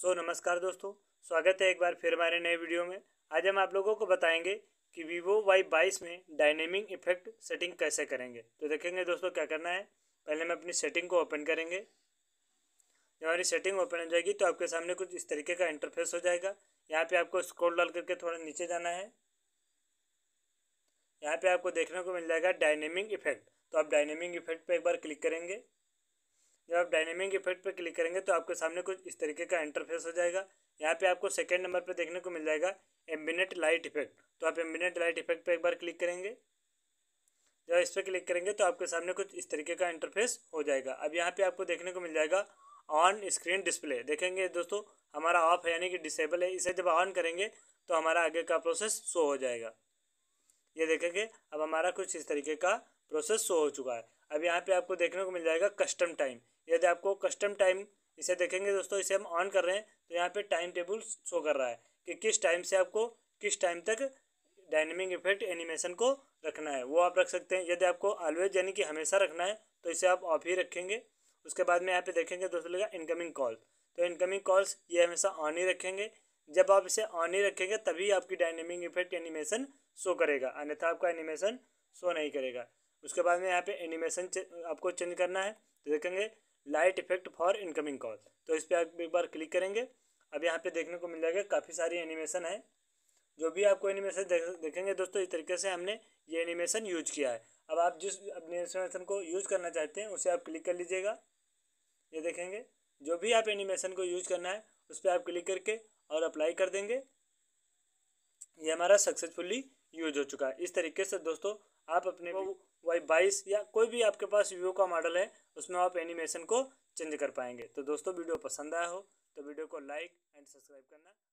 सो so, नमस्कार दोस्तों स्वागत है एक बार फिर हमारे नए वीडियो में आज हम आप लोगों को बताएंगे कि वीवो वाई बाईस में डायनेमिक इफेक्ट सेटिंग कैसे करेंगे तो देखेंगे दोस्तों क्या करना है पहले हम अपनी सेटिंग को ओपन करेंगे जब हमारी सेटिंग ओपन हो जाएगी तो आपके सामने कुछ इस तरीके का इंटरफेस हो जाएगा यहाँ पर आपको स्क्रोल डाल करके थोड़ा नीचे जाना है यहाँ पर आपको देखने को मिल जाएगा डायनेमिक इफेक्ट तो आप डायनेमिक इफेक्ट पर एक बार क्लिक करेंगे जब आप डायनेमिक इफेक्ट पर क्लिक करेंगे तो आपके सामने कुछ इस तरीके का इंटरफेस हो जाएगा यहाँ पे आपको सेकंड नंबर पर देखने को मिल जाएगा एम्बिनेट लाइट इफेक्ट तो आप एम्बिनेट लाइट इफेक्ट पर एक बार क्लिक करेंगे जब इस पर क्लिक करेंगे तो आपके सामने कुछ इस तरीके का इंटरफेस हो जाएगा अब यहाँ पे आपको देखने को मिल जाएगा ऑन स्क्रीन डिस्प्ले देखेंगे दोस्तों हमारा ऑफ है यानी कि डिसेबल है इसे जब ऑन करेंगे तो हमारा आगे का प्रोसेस शो हो जाएगा ये देखेंगे अब हमारा कुछ इस तरीके का प्रोसेस शो हो चुका है अब यहाँ पे आपको देखने को मिल जाएगा कस्टम टाइम यदि आपको कस्टम टाइम इसे देखेंगे दोस्तों इसे हम ऑन कर रहे हैं तो यहाँ पे टाइम टेबल शो कर रहा है कि किस टाइम से आपको किस टाइम तक डायनेमिक इफेक्ट एनिमेशन को रखना है वो आप रख सकते हैं यदि आपको ऑलवेज यानी कि हमेशा रखना है तो इसे आप ऑफ ही रखेंगे उसके बाद में यहाँ पे देखेंगे दोस्तों लगा इनकमिंग कॉल तो इनकमिंग कॉल्स ये हमेशा ऑन ही रखेंगे जब आप इसे ऑन ही रखेंगे तभी आपकी डायनेमिक इफेक्ट एनिमेशन शो करेगा अन्यथा आपका एनिमेशन शो नहीं करेगा उसके बाद में यहाँ पे एनिमेशन आपको चेंज करना है तो देखेंगे light effect for incoming call तो इस पर आप एक बार क्लिक करेंगे अब यहाँ पे देखने को मिल जाएगा काफ़ी सारी एनिमेशन है जो भी आपको एनिमेशन देख, देखेंगे दोस्तों इस तरीके से हमने ये एनिमेशन यूज किया है अब आप जिस एनिमेशन को यूज करना चाहते हैं उसे आप क्लिक कर लीजिएगा ये देखेंगे जो भी आप एनिमेशन को यूज करना है उस पर आप क्लिक करके और अप्लाई कर देंगे ये हमारा सक्सेसफुली यूज हो चुका है इस तरीके से दोस्तों आप अपने वाई बाईस या कोई भी आपके पास वीवो का मॉडल है उसमें आप एनिमेशन को चेंज कर पाएंगे तो दोस्तों वीडियो पसंद आया हो तो वीडियो को लाइक एंड सब्सक्राइब करना